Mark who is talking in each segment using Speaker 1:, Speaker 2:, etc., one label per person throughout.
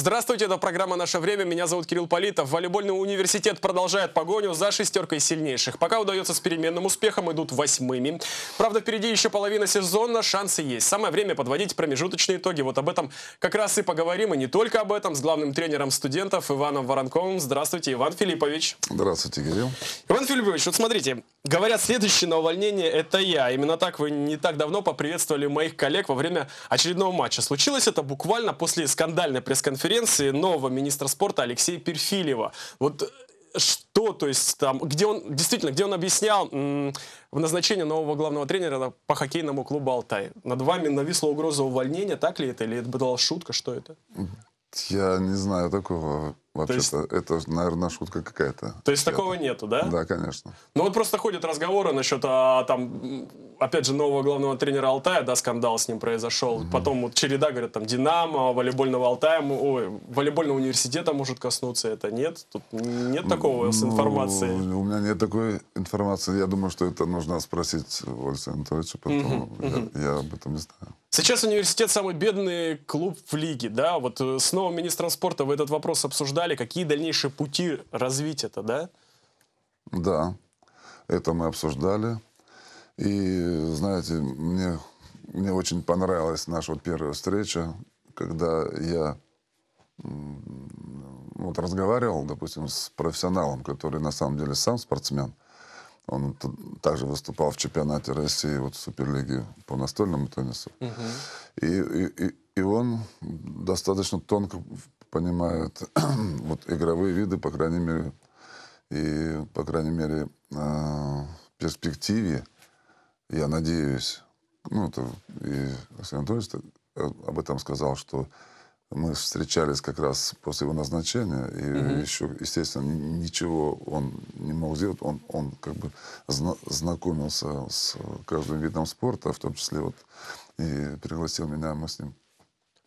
Speaker 1: Здравствуйте, это программа «Наше время». Меня зовут Кирилл Политов. Волейбольный университет продолжает погоню за шестеркой сильнейших. Пока удается с переменным успехом, идут восьмыми. Правда, впереди еще половина сезона, шансы есть. Самое время подводить промежуточные итоги. Вот об этом как раз и поговорим, и не только об этом, с главным тренером студентов Иваном Воронковым. Здравствуйте, Иван Филиппович.
Speaker 2: Здравствуйте, Кирилл.
Speaker 1: Иван Филиппович, вот смотрите, говорят, следующее на увольнение это я. Именно так вы не так давно поприветствовали моих коллег во время очередного матча. Случилось это буквально после скандальной пресс-конференции пресс-конференции нового министра спорта Алексея Перфилева. Вот э, что, то есть там, где он, действительно, где он объяснял м, назначении нового главного тренера по хоккейному клубу «Алтай». Над вами нависла угроза увольнения, так ли это, или это была шутка, что это?
Speaker 2: Я не знаю такого. Вообще-то есть... это, наверное, шутка какая-то. То есть такого
Speaker 1: нету, да? Да, конечно. Ну вот просто ходят разговоры насчет, а, там, опять же, нового главного тренера Алтая, да, скандал с ним произошел. Угу. Потом вот череда, говорят, там, Динамо, волейбольного Алтая, ой, волейбольного университета может коснуться, это нет? Тут нет такого ну, с информацией?
Speaker 2: У меня нет такой информации. Я думаю, что это нужно спросить Вольса Анатольевича, потом угу, я, угу. я об этом не знаю.
Speaker 1: Сейчас университет самый бедный клуб в лиге, да? Вот э, с новым министром спорта вы этот вопрос обсуждали обсуждали, какие дальнейшие пути развить это, да?
Speaker 2: Да, это мы обсуждали. И, знаете, мне, мне очень понравилась наша вот первая встреча, когда я вот разговаривал, допустим, с профессионалом, который на самом деле сам спортсмен. Он также выступал в чемпионате России, вот в Суперлиге по настольному теннису. Угу. И, и, и он достаточно тонко понимают вот игровые виды, по крайней мере, и, по крайней мере, э, в перспективе, я надеюсь, ну, это и Алексей Анатольевич э, об этом сказал, что мы встречались как раз после его назначения, и угу. еще, естественно, ничего он не мог сделать. Он, он как бы зна знакомился с каждым видом спорта, в том числе вот и пригласил меня, мы с ним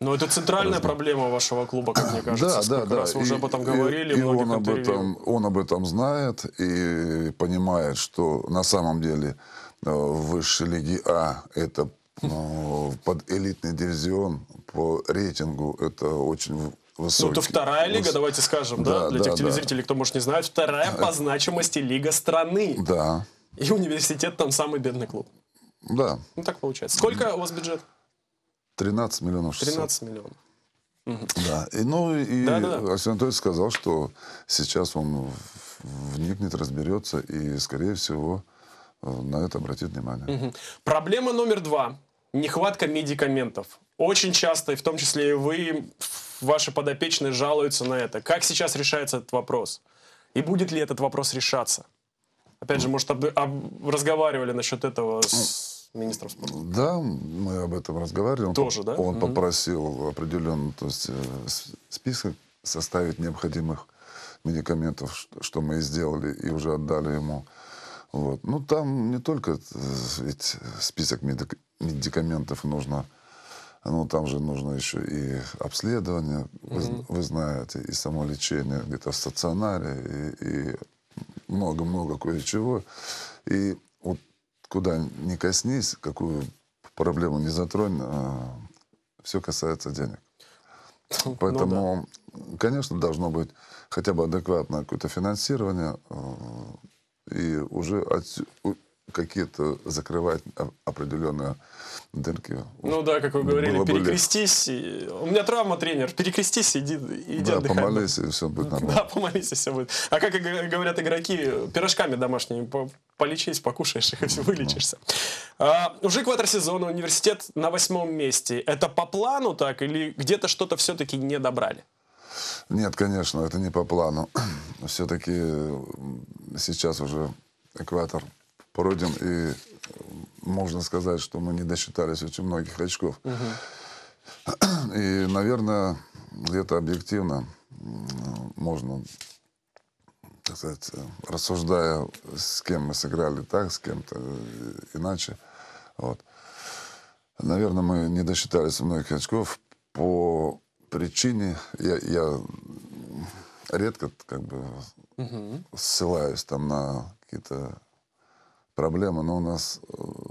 Speaker 1: но ну, это центральная Раз... проблема вашего клуба, как мне кажется. Да, да, да. Раз уже и, об этом говорили. И, и он, об этом,
Speaker 2: он об этом знает и понимает, что на самом деле э, в высшей лиге А это э, под элитный дивизион по рейтингу это очень высокий. Ну, это вторая лига, Выс... давайте
Speaker 1: скажем, да, да для да, тех телезрителей, да. кто, может, не знать, вторая э. по значимости лига страны. Да. И университет там самый бедный клуб. Да. Ну, так получается. Сколько у вас бюджет?
Speaker 2: 13 миллионов 600. 13 миллионов. Да. И, ну и да, да. Алексей Анатольевич сказал, что сейчас он вникнет, разберется и, скорее всего, э, на это обратит внимание.
Speaker 1: Угу. Проблема номер два. Нехватка медикаментов. Очень часто, и в том числе и вы, ваши подопечные жалуются на это. Как сейчас решается этот вопрос? И будет ли этот вопрос решаться? Опять же, может, об, об, разговаривали насчет этого с министром спорта? Да,
Speaker 2: мы об этом разговаривали. Тоже, он, да? Он угу. попросил определенный то есть, э, список составить необходимых медикаментов, что мы и сделали, и уже отдали ему. Вот. Ну, там не только э, ведь список медикаментов нужно, ну, там же нужно еще и обследование, mm-hmm. вы, вы знаете, и само лечение где-то в стационаре, и много-много кое-чего. И куда ни коснись, какую проблему не затронь, а, все касается денег. Поэтому, ну, да. конечно, должно быть хотя бы адекватное какое-то финансирование а, и уже от, какие-то закрывать определенные дырки.
Speaker 1: Ну да, как вы говорили, Было перекрестись. И... У меня травма, тренер. Перекрестись, иди, иди да, отдыхай. помолись,
Speaker 2: и все будет нормально. Да,
Speaker 1: помолись, и все будет. А как говорят игроки, пирожками домашними полечись, покушаешь и вылечишься. А, уже квадросезона, университет на восьмом месте. Это по плану так или где-то что-то все-таки не добрали?
Speaker 2: Нет, конечно, это не по плану. Все-таки сейчас уже экватор пройден, и можно сказать, что мы не досчитались очень многих очков. Угу. И, наверное, где-то объективно можно так сказать, рассуждая, с кем мы сыграли так, с кем-то иначе. Вот. Наверное, мы не досчитались многих очков по причине, я, я редко как бы угу. ссылаюсь там на какие-то проблемы, но у нас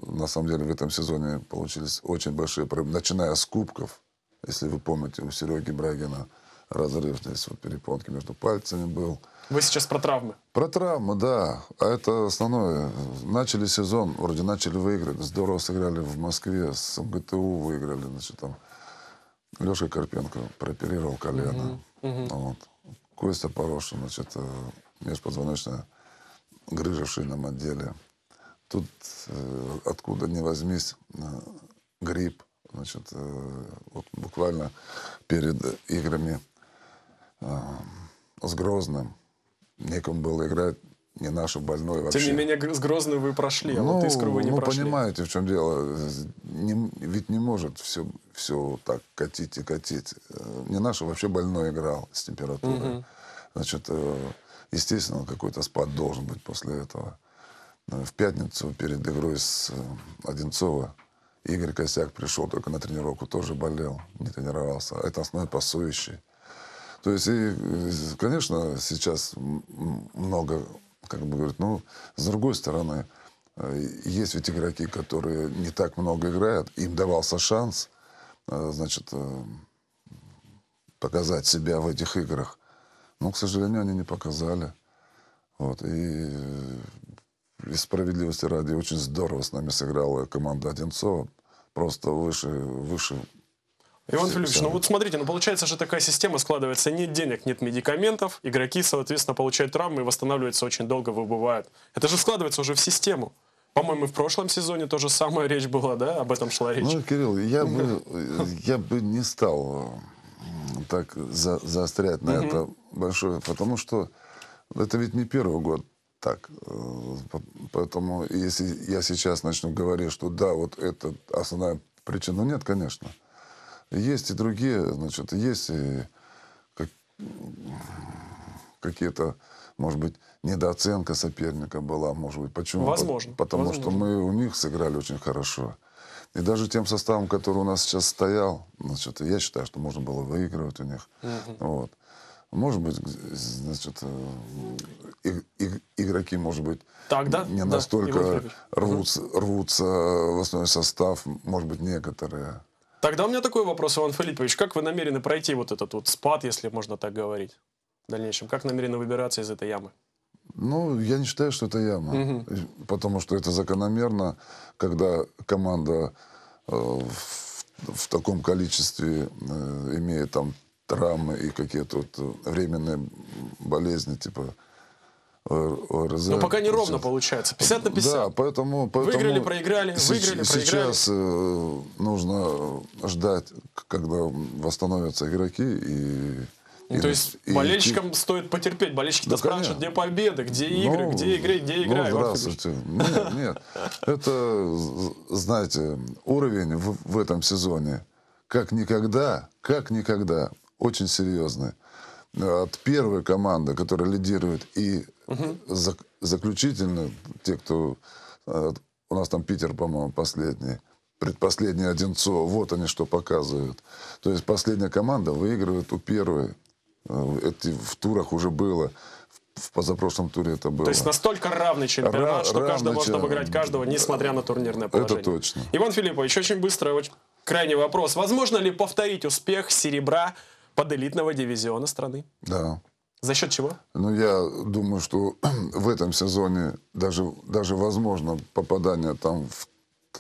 Speaker 2: на самом деле в этом сезоне получились очень большие проблемы, начиная с кубков, если вы помните, у Сереги Брагина – разрыв здесь вот перепонки между пальцами был.
Speaker 1: Вы сейчас про травмы?
Speaker 2: Про травмы, да. А это основное. Начали сезон, вроде начали выиграть. Здорово сыграли в Москве, с МГТУ выиграли. Значит, там Леша Карпенко прооперировал колено. Угу. Uh Вот. Костя Порошин, значит, э, межпозвоночная грыжа в шейном отделе. Тут э, откуда ни возьмись э, грипп, значит, вот буквально перед играми с Грозным. Некому было играть не нашу больной вообще. Тем не
Speaker 1: менее, с Грозным вы прошли, а ну, вот Искру вы не ну, прошли. Ну,
Speaker 2: понимаете, в чем дело. Не, ведь не может все, все так катить и катить. Э, не нашу вообще больной играл с температурой. Угу. Значит, э, естественно, какой-то спад должен быть после этого. Э, в пятницу перед игрой с Одинцова Игорь Косяк пришел только на тренировку, тоже болел, не тренировался. А это основной пасующий. То есть, и, э, конечно, сейчас много, как бы говорят, ну, с другой стороны, э, есть ведь игроки, которые не так много играют, им давался шанс, э, значит, показать себя в этих играх. Но, к сожалению, они не показали. Вот. И, и справедливости ради очень здорово с нами сыграла команда Одинцова. Просто выше, выше
Speaker 1: Иван Филиппович, ну вот смотрите, ну получается же такая система складывается, нет денег, нет медикаментов, игроки, соответственно, получают травмы и восстанавливаются очень долго, выбывают. Это же складывается уже в систему. По-моему, в прошлом сезоне тоже самая речь была, да, об этом шла речь.
Speaker 2: Ну, Кирилл, я бы, я бы не стал так за, заострять на угу. это большое, потому что это ведь не первый год так. Э, поэтому если я сейчас начну говорить, что да, вот это основная причина, ну нет, конечно. Есть и другие, значит, есть и как, какие-то, может быть, недооценка соперника была, может быть. Почему? Возможно. Потому возможно. что мы у них сыграли очень хорошо. И даже тем составом, который у нас сейчас стоял, значит, я считаю, что можно было выигрывать у них. Угу. Вот. Может быть, значит, и, э, и, игроки, может быть, Тогда, не да, настолько рвутся, рвутся в основной состав, может быть, некоторые.
Speaker 1: Тогда у меня такой вопрос, Иван Филиппович. Как вы намерены пройти вот этот вот спад, если можно так говорить, в дальнейшем? Как намерены выбираться из этой ямы?
Speaker 2: Ну, я не считаю, что это яма, угу. потому что это закономерно, когда команда э, в, в таком количестве э, имеет там травмы и какие-то вот э, временные болезни, типа РЗ. Но ну, пока не ровно
Speaker 1: получается. 50 на 50. Да, поэтому... поэтому выиграли, проиграли, с- выиграли, проиграли. Сейчас
Speaker 2: э, нужно ждать, когда восстановятся игроки и...
Speaker 1: Ну, и, то есть и, болельщикам и, стоит потерпеть. Болельщики да, спрашивают, где победы, где игры, ну, где игры, где игры. Ну, здравствуйте.
Speaker 2: Нет, нет. Это, знаете, уровень в, в этом сезоне как никогда, как никогда, очень серьезный от первой команды, которая лидирует, и угу. зак заключительно те, кто... Э, у нас там Питер, по-моему, последний предпоследний Одинцо, вот они что показывают. То есть последняя команда выигрывает у первой. Э, это в турах уже было. В позапрошлом туре это было. То есть
Speaker 1: настолько равный чемпионат, Ра- что равный каждый может чем... обыграть каждого, несмотря на турнирное положение. Это точно. Иван Филиппович, очень быстро, очень крайний вопрос. Возможно ли повторить успех серебра поделитного дивизиона страны. Да. За счет чего?
Speaker 2: Ну, я думаю, что в этом сезоне даже, даже возможно попадание там в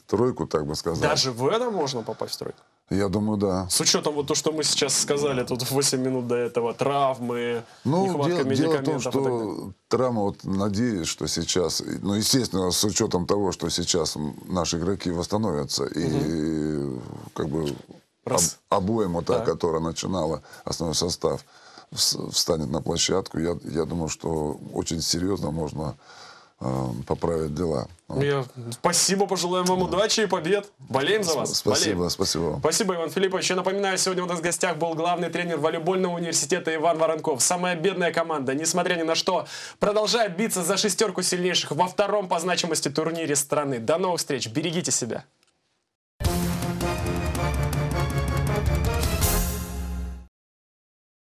Speaker 2: тройку, так бы сказать. Даже
Speaker 1: в этом можно попасть в тройку?
Speaker 2: Я думаю, да.
Speaker 1: С учетом вот то, что мы сейчас сказали, тут 8 минут до этого, травмы, ну, нехватка дело, дело в том, что
Speaker 2: травма, вот надеюсь, что сейчас, ну, естественно, с учетом того, что сейчас наши игроки восстановятся угу. и как бы Раз. Об, та, да. которая начинала основной состав, встанет на площадку, я, я думаю, что очень серьезно можно э, поправить дела.
Speaker 1: Вот. Я... Спасибо, пожелаем вам удачи и побед. Болеем за вас. Спасибо, Болеем. спасибо Спасибо, Иван Филиппович. Я напоминаю, сегодня у нас в гостях был главный тренер волейбольного университета Иван Воронков. Самая бедная команда, несмотря ни на что, продолжает биться за шестерку сильнейших во втором по значимости турнире страны. До новых встреч. Берегите себя.